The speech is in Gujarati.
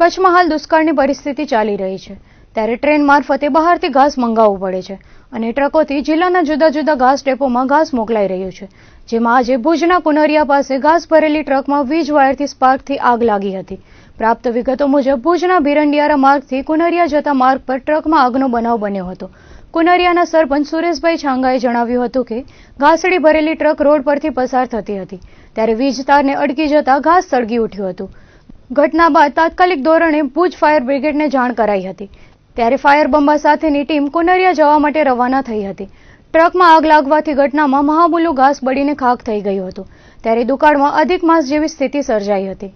કચ્છમાં હાલ દુષ્કાળની પરિસ્થિતિ ચાલી રહી છે ત્યારે ટ્રેન મારફતે બહારથી ઘાસ મંગાવવું પડે છે અને ટ્રકોથી જિલ્લાના જુદા જુદા ઘાસ ડેપોમાં ઘાસ મોકલાઈ રહ્યું છે જેમાં આજે ભુજના કુનરિયા પાસે ઘાસ ભરેલી ટ્રકમાં વીજ વાયરથી સ્પાર્કથી આગ લાગી હતી પ્રાપ્ત વિગતો મુજબ ભુજના ભીરંડિયારા માર્ગથી કુનરિયા જતા માર્ગ પર ટ્રકમાં આગનો બનાવ બન્યો હતો કુનરિયાના સરપંચ સુરેશભાઈ છાંગાએ જણાવ્યું હતું કે ઘાસડી ભરેલી ટ્રક રોડ પરથી પસાર થતી હતી ત્યારે વીજ તારને અડકી જતા ઘાસ સળગી ઉઠ્યું હતું ઘટના બાદ તાત્કાલિક ધોરણે ભુજ ફાયર બ્રિગેડને જાણ કરાઈ હતી ત્યારે ફાયર બંબા સાથેની ટીમ કુનરિયા જવા માટે રવાના થઈ હતી ટ્રકમાં આગ લાગવાથી ઘટનામાં મહાબુલું ઘાસ બળીને ખાખ થઈ ગયું હતું ત્યારે દુકાળમાં અધિક માસ જેવી સ્થિતિ સર્જાઈ હતી